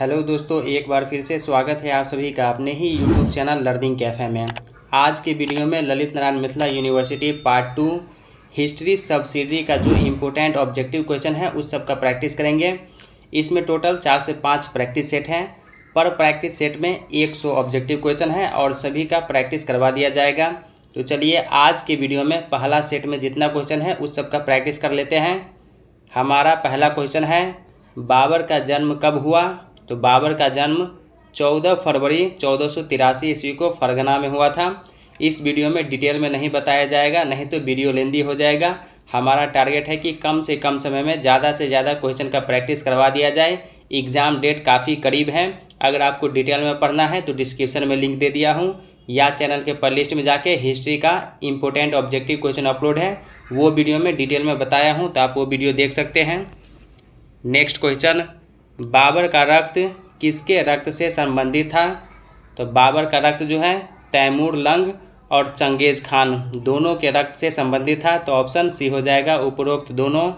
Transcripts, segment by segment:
hello दोस्तों एक बार फिर से स्वागत है आप सभी का अपने ही यूट्यूब चैनल लर्निंग कैफ़े में आज के वीडियो में Lalit Narayan Mithila university part two history subsidiary का जो इम्पोर्टेंट ऑब्जेक्टिव क्वेश्चन है उस सब का प्रैक्टिस करेंगे इसमें टोटल चार से पाँच प्रैक्टिस सेट हैं पर प्रैक्टिस सेट में एक सौ ऑब्जेक्टिव क्वेश्चन है और सभी का प्रैक्टिस करवा दिया जाएगा तो चलिए आज के वीडियो में पहला सेट में जितना क्वेश्चन है उस सब का प्रैक्टिस कर लेते हैं हमारा पहला क्वेश्चन है बाबर का जन्म कब हुआ तो बाबर का जन्म 14 फरवरी चौदह ईस्वी को फरगना में हुआ था इस वीडियो में डिटेल में नहीं बताया जाएगा नहीं तो वीडियो लेंदी हो जाएगा हमारा टारगेट है कि कम से कम समय में ज़्यादा से ज़्यादा क्वेश्चन का प्रैक्टिस करवा दिया जाए एग्ज़ाम डेट काफ़ी करीब है अगर आपको डिटेल में पढ़ना है तो डिस्क्रिप्शन में लिंक दे दिया हूँ या चैनल के प्लेलिस्ट में जाके हिस्ट्री का इंपॉर्टेंट ऑब्जेक्टिव क्वेश्चन अपलोड है वो वीडियो में डिटेल में बताया हूँ तो आप वो वीडियो देख सकते हैं नेक्स्ट क्वेश्चन बाबर का रक्त किसके रक्त से संबंधित था तो बाबर का रक्त जो है तैमूर लंग और चंगेज खान दोनों के रक्त से संबंधित था तो ऑप्शन सी हो जाएगा उपरोक्त दोनों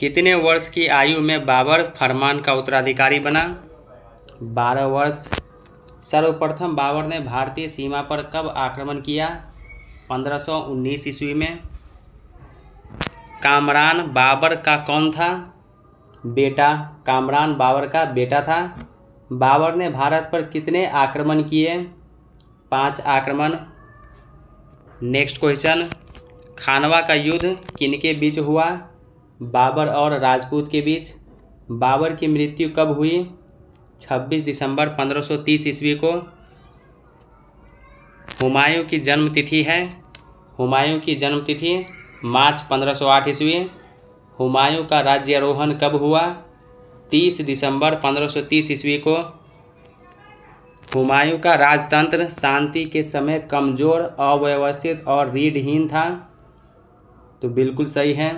कितने वर्ष की आयु में बाबर फरमान का उत्तराधिकारी बना बारह वर्ष सर्वप्रथम बाबर ने भारतीय सीमा पर कब आक्रमण किया 1519 ईस्वी में कामरान बाबर का कौन था बेटा कामरान बाबर का बेटा था बाबर ने भारत पर कितने आक्रमण किए पांच आक्रमण नेक्स्ट क्वेश्चन खानवा का युद्ध किनके बीच हुआ बाबर और राजपूत के बीच बाबर की मृत्यु कब हुई 26 दिसंबर 1530 ईस्वी को हुमायूं की जन्मतिथि है हुमायूं की जन्मतिथि मार्च 1508 ईस्वी हुमायूं का राज्यारोहण कब हुआ 30 दिसंबर 1530 ईस्वी को हुमायूं का राजतंत्र शांति के समय कमज़ोर अव्यवस्थित और रीढ़हीन था तो बिल्कुल सही है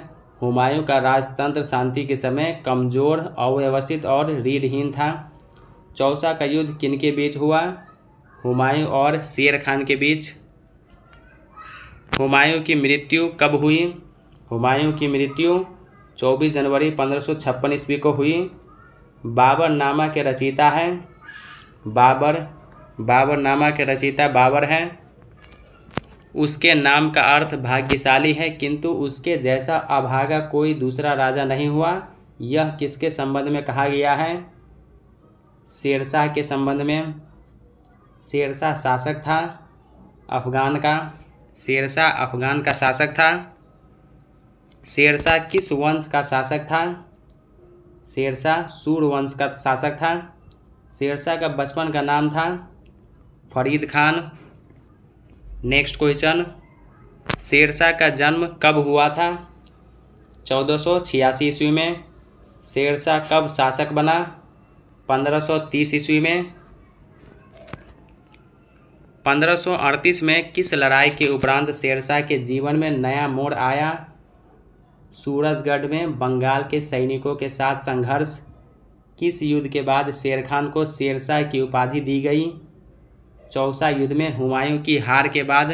हुमायूं का राजतंत्र शांति के समय कमज़ोर अव्यवस्थित और रीढ़हीन था चौसा का युद्ध किनके बीच हुआ हुमायूं और शेर खान के बीच हुमायूं की मृत्यु कब हुई हुमायूं की मृत्यु 24 जनवरी पंद्रह ईस्वी को हुई बाबर नामा के रचयिता है बाबर बाबर नामा के रचयिता बाबर है उसके नाम का अर्थ भाग्यशाली है किंतु उसके जैसा अभागा कोई दूसरा राजा नहीं हुआ यह किसके संबंध में कहा गया है शेरशाह के संबंध में शेरशाह शासक था अफगान का शेरशाह अफगान का शासक था शेरशाह किस वंश का शासक था शेरशाह सूर वंश का शासक था शेरशाह का बचपन का नाम था फरीद खान नेक्स्ट क्वेश्चन शेरशाह का जन्म कब हुआ था चौदह सौ छियासी ईस्वी में शेरशाह कब शासक बना पंद्रह सौ तीस ईस्वी में पंद्रह सौ अड़तीस में किस लड़ाई के उपरांत शेरशाह के जीवन में नया मोड़ आया सूरजगढ़ में बंगाल के सैनिकों के साथ संघर्ष किस युद्ध के बाद शेर खान को शेरशाह की उपाधि दी गई चौसा युद्ध में हुमायूं की हार के बाद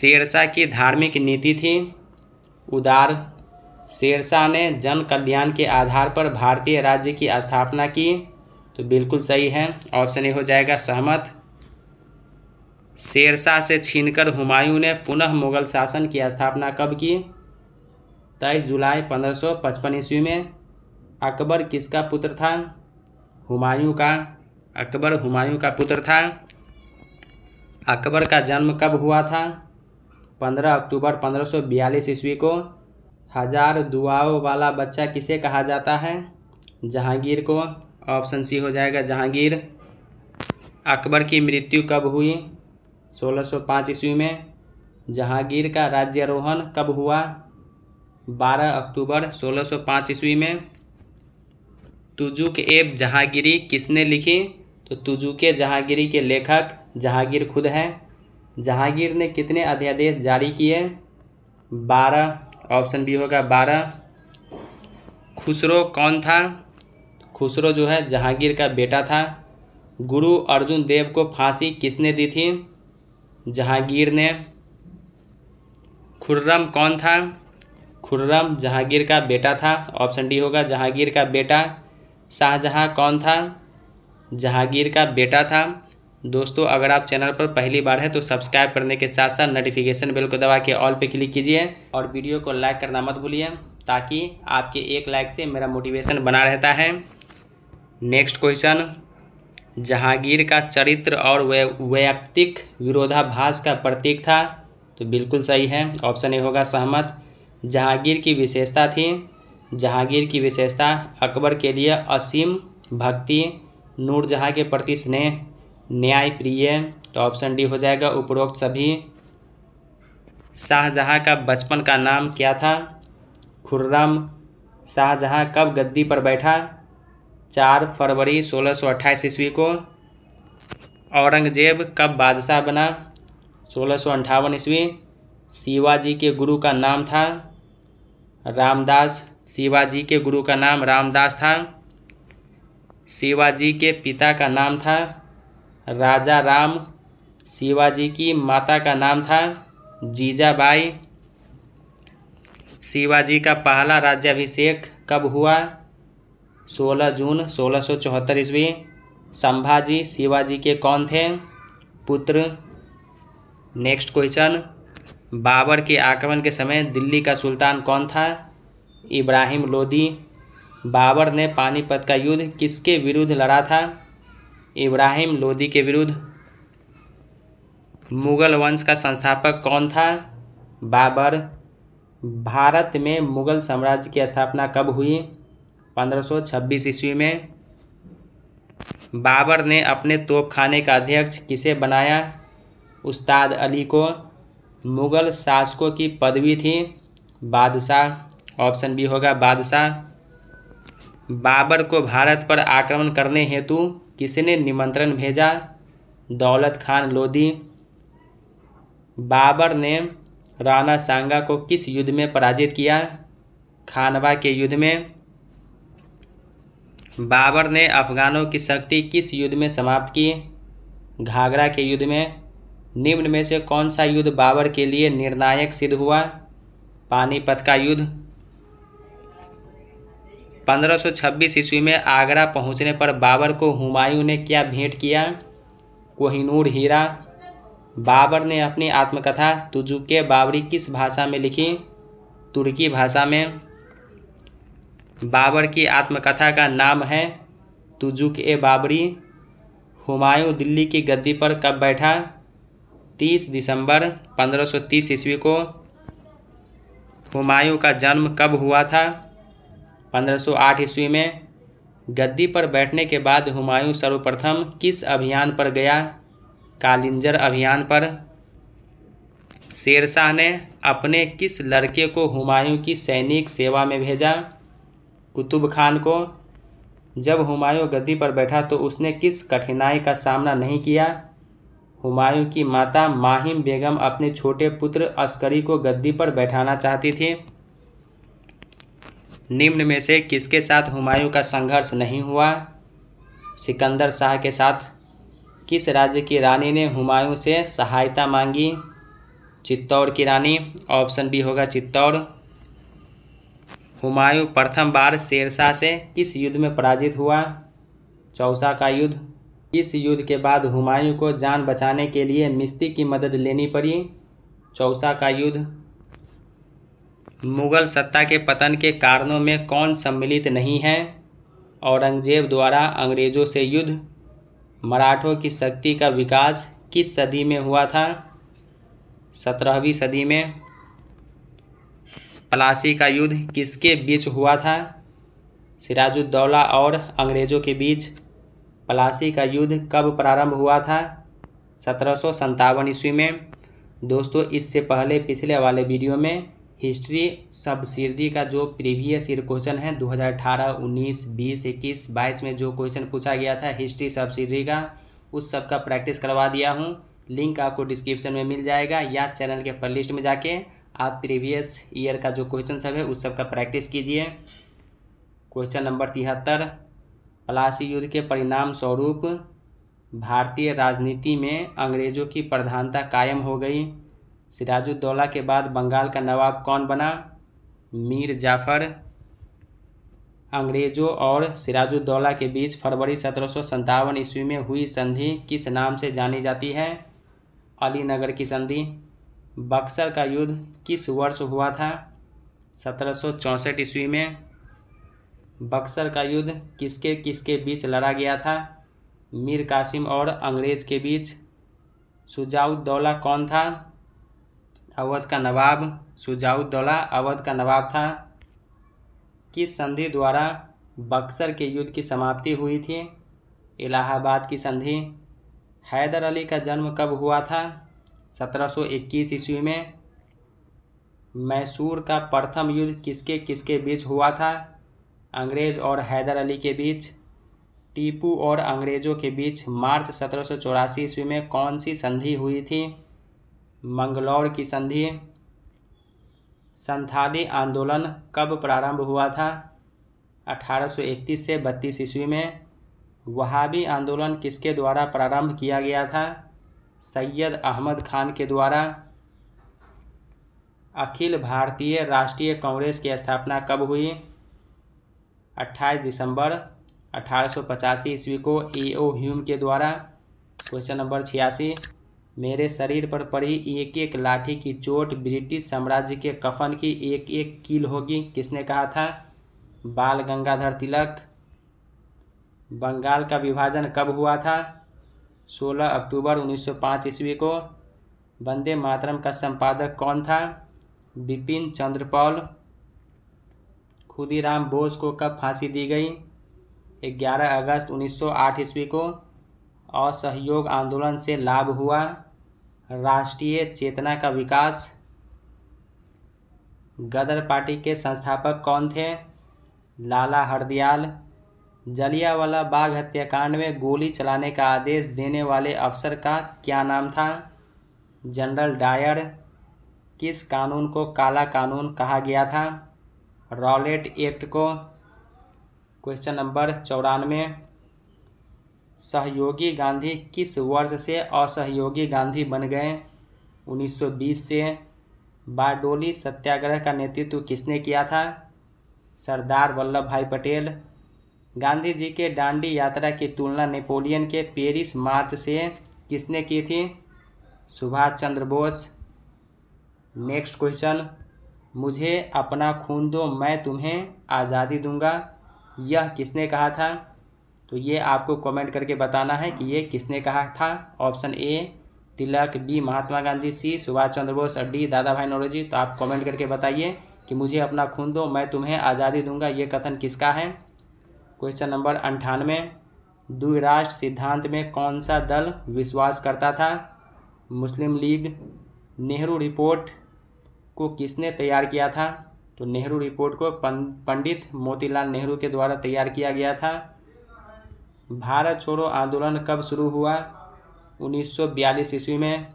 शेरशाह की धार्मिक नीति थी उदार शेरशाह ने जन कल्याण के आधार पर भारतीय राज्य की स्थापना की तो बिल्कुल सही है ऑप्शन ए हो जाएगा सहमत शेरशाह से छीनकर हुमायूं ने पुनः मुगल शासन की स्थापना कब की तेईस जुलाई 1555 ईस्वी में अकबर किसका पुत्र था हुमायूं का अकबर हुमायूं का पुत्र था अकबर का जन्म कब हुआ था 15 अक्टूबर 1542 ईस्वी को हजार दुआओं वाला बच्चा किसे कहा जाता है जहांगीर को ऑप्शन सी हो जाएगा जहांगीर अकबर की मृत्यु कब हुई सोलह सौ पाँच ईस्वी में जहांगीर का राज्यारोहण कब हुआ 12 अक्टूबर 1605 ईस्वी में तुजुक एब जहांगीरी किसने लिखी तो तुजुके जहांगीरी के लेखक जहांगीर खुद हैं जहांगीर ने कितने अध्यादेश जारी किए 12 ऑप्शन बी होगा 12 खुसरो कौन था खुसरो जो है जहांगीर का बेटा था गुरु अर्जुन देव को फांसी किसने दी थी जहांगीर ने खुर्रम कौन था खुर्रम जहांगीर का बेटा था ऑप्शन डी होगा जहांगीर का बेटा शाहजहाँ कौन था जहांगीर का बेटा था दोस्तों अगर आप चैनल पर पहली बार हैं तो सब्सक्राइब करने के साथ साथ नोटिफिकेशन बेल को दबा के ऑल पे क्लिक कीजिए और वीडियो को लाइक करना मत भूलिए ताकि आपके एक लाइक से मेरा मोटिवेशन बना रहता है नेक्स्ट क्वेश्चन जहांगीर का चरित्र और वैयक्तिक विरोधाभास का प्रतीक था तो बिल्कुल सही है ऑप्शन ए होगा सहमत जहांगीर की विशेषता थी जहांगीर की विशेषता अकबर के लिए असीम भक्ति नूरजहाँ के प्रति स्नेह न्याय प्रिय तो ऑप्शन डी हो जाएगा उपरोक्त सभी शाहजहाँ का बचपन का नाम क्या था खुर्रम शाहजहाँ कब गद्दी पर बैठा चार फरवरी सोलह सौ अट्ठाईस ईस्वी को औरंगजेब कब बादशाह बना सोलह सौ अंठावन ईस्वी शिवाजी के गुरु का नाम था रामदास शिवाजी के गुरु का नाम रामदास था शिवाजी के पिता का नाम था राजा राम शिवाजी की माता का नाम था जीजाबाई शिवाजी का पहला राज्याभिषेक कब हुआ 16 जून सोलह सौ चौहत्तर ईस्वी संभाजी शिवाजी के कौन थे पुत्र नेक्स्ट क्वेश्चन बाबर के आक्रमण के समय दिल्ली का सुल्तान कौन था इब्राहिम लोदी बाबर ने पानीपत का युद्ध किसके विरुद्ध लड़ा था इब्राहिम लोदी के विरुद्ध मुगल वंश का संस्थापक कौन था बाबर भारत में मुगल साम्राज्य की स्थापना कब हुई 1526 ईस्वी में बाबर ने अपने तोपखाने का अध्यक्ष किसे बनाया उस्ताद अली को मुग़ल शासकों की पदवी थी बादशाह ऑप्शन बी होगा बादशाह बाबर को भारत पर आक्रमण करने हेतु किसने निमंत्रण भेजा दौलत खान लोधी बाबर ने राणा सांगा को किस युद्ध में पराजित किया खानवा के युद्ध में बाबर ने अफगानों की शक्ति किस युद्ध में समाप्त की घाघरा के युद्ध में निम्न में से कौन सा युद्ध बाबर के लिए निर्णायक सिद्ध हुआ पानीपत का युद्ध 1526 ईस्वी में आगरा पहुंचने पर बाबर को हुमायूं ने क्या भेंट किया कोहिनूर हीरा बाबर ने अपनी आत्मकथा तुजुके बाबरी किस भाषा में लिखी तुर्की भाषा में बाबर की आत्मकथा का नाम है तुजुक ए बाबरी हुमायूं दिल्ली की गद्दी पर कब बैठा 30 दिसंबर 1530 ईस्वी को हुमायूं का जन्म कब हुआ था 1508 ईस्वी में गद्दी पर बैठने के बाद हुमायूं सर्वप्रथम किस अभियान पर गया कालिंजर अभियान पर शेरशाह ने अपने किस लड़के को हुमायूं की सैनिक सेवा में भेजा कुतुब खान को जब हुमायूं गद्दी पर बैठा तो उसने किस कठिनाई का सामना नहीं किया हुमायूं की माता माहिम बेगम अपने छोटे पुत्र अस्करी को गद्दी पर बैठाना चाहती थी निम्न में से किसके साथ हुमायूं का संघर्ष नहीं हुआ सिकंदर शाह के साथ किस राज्य की रानी ने हुमायूं से सहायता मांगी चित्तौड़ की रानी ऑप्शन बी होगा चित्तौड़ हुमायूं प्रथम बार शेरशाह से किस युद्ध में पराजित हुआ चौसा का युद्ध इस युद्ध के बाद हुमायूं को जान बचाने के लिए मिस्ती की मदद लेनी पड़ी चौसा का युद्ध मुगल सत्ता के पतन के कारणों में कौन सम्मिलित नहीं है औरंगजेब द्वारा अंग्रेज़ों से युद्ध मराठों की शक्ति का विकास किस सदी में हुआ था सत्रहवीं सदी में प्लासी का युद्ध किसके बीच हुआ था सिराजुद्दौला और अंग्रेज़ों के बीच पलासी का युद्ध कब प्रारंभ हुआ था सत्रह सौ ईस्वी में दोस्तों इससे पहले पिछले वाले वीडियो में हिस्ट्री सब सीरी का जो प्रीवियस ईयर क्वेश्चन है 2018, 19, 20, 21, 22 में जो क्वेश्चन पूछा गया था हिस्ट्री सब सीरी का उस सब का प्रैक्टिस करवा दिया हूँ लिंक आपको डिस्क्रिप्शन में मिल जाएगा या चैनल के प्ले लिस्ट में जाके आप प्रीवियस ईयर का जो क्वेश्चन सब है उस सब का प्रैक्टिस कीजिए क्वेश्चन नंबर तिहत्तर प्लासी युद्ध के परिणाम स्वरूप भारतीय राजनीति में अंग्रेजों की प्रधानता कायम हो गई सिराजुद्दौला के बाद बंगाल का नवाब कौन बना मीर जाफर अंग्रेजों और सिराजुद्दौला के बीच फरवरी सत्रह सौ ईस्वी में हुई संधि किस नाम से जानी जाती है अली नगर की संधि बक्सर का युद्ध किस वर्ष हुआ था सत्रह सौ ईस्वी में बक्सर का युद्ध किसके किसके बीच लड़ा गया था मीर कासिम और अंग्रेज के बीच सुजाउद्दौला कौन था अवध का नवाब सुजाउद्दौला अवध का नवाब था किस संधि द्वारा बक्सर के युद्ध की समाप्ति हुई थी इलाहाबाद की संधि हैदर अली का जन्म कब हुआ था 1721 ईस्वी में मैसूर का प्रथम युद्ध किसके किसके बीच हुआ था अंग्रेज और हैदर अली के बीच टीपू और अंग्रेजों के बीच मार्च सत्रह ईस्वी में कौन सी संधि हुई थी मंगलौर की संधि संथाली आंदोलन कब प्रारंभ हुआ था 1831 से 32 ईस्वी में वहाबी आंदोलन किसके द्वारा प्रारंभ किया गया था सैयद अहमद खान के द्वारा अखिल भारतीय राष्ट्रीय कांग्रेस की स्थापना कब हुई 28 दिसंबर अठारह ईस्वी को ए ओ ह्यूम के द्वारा क्वेश्चन नंबर छियासी मेरे शरीर पर पड़ी एक एक लाठी की चोट ब्रिटिश साम्राज्य के कफन की एक एक कील होगी किसने कहा था बाल गंगाधर तिलक बंगाल का विभाजन कब हुआ था 16 अक्टूबर 1905 ईस्वी को वंदे मातरम का संपादक कौन था बिपिन चंद्रपाल खुदीराम बोस को कब फांसी दी गई 11 अगस्त 1908 ईस्वी को असहयोग आंदोलन से लाभ हुआ राष्ट्रीय चेतना का विकास गदर पार्टी के संस्थापक कौन थे लाला हरदयाल जलियावाला बाग हत्याकांड में गोली चलाने का आदेश देने वाले अफसर का क्या नाम था जनरल डायर किस कानून को काला कानून कहा गया था रॉलेट एक्ट को क्वेश्चन नंबर चौरानवे सहयोगी गांधी किस वर्ष से असहयोगी गांधी बन गए 1920 से बारडोली सत्याग्रह का नेतृत्व किसने किया था सरदार वल्लभ भाई पटेल गांधी जी के डांडी यात्रा की तुलना नेपोलियन के पेरिस मार्च से किसने की थी सुभाष चंद्र बोस नेक्स्ट क्वेश्चन मुझे अपना खून दो मैं तुम्हें आज़ादी दूंगा यह किसने कहा था तो ये आपको कमेंट करके बताना है कि ये किसने कहा था option A Tilak B Mahatma Gandhi C Subhash Chandra Bose और डी दादा भाई नौरोजी तो आप कमेंट करके बताइए कि मुझे अपना खून दो मैं तुम्हें आज़ादी दूंगा ये कथन किसका है क्वेश्चन नंबर अंठानवे द्विराष्ट्र सिद्धांत में कौन सा दल विश्वास करता था मुस्लिम लीग नेहरू रिपोर्ट को किसने तैयार किया था तो नेहरू रिपोर्ट को पंडित मोतीलाल नेहरू के द्वारा तैयार किया गया था भारत छोड़ो आंदोलन कब शुरू हुआ 1942 ईस्वी में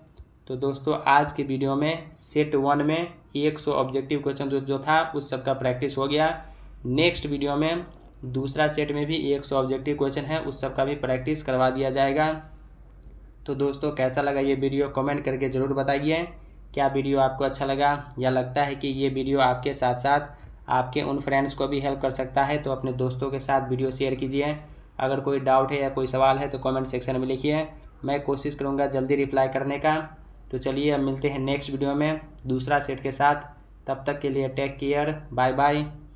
तो दोस्तों आज के वीडियो में सेट वन में 100 ऑब्जेक्टिव क्वेश्चन जो, जो था उस सबका प्रैक्टिस हो गया नेक्स्ट वीडियो में दूसरा सेट में भी एक सौ ऑब्जेक्टिव क्वेश्चन है उस सब का भी प्रैक्टिस करवा दिया जाएगा तो दोस्तों कैसा लगा ये वीडियो कमेंट करके ज़रूर बताइए क्या वीडियो आपको अच्छा लगा या लगता है कि ये वीडियो आपके साथ साथ आपके उन फ्रेंड्स को भी हेल्प कर सकता है तो अपने दोस्तों के साथ वीडियो शेयर कीजिए अगर कोई डाउट है या कोई सवाल है तो कॉमेंट सेक्शन में लिखिए मैं कोशिश करूँगा जल्दी रिप्लाई करने का तो चलिए अब मिलते हैं नेक्स्ट वीडियो में दूसरा सेट के साथ तब तक के लिए टेक केयर बाय बाय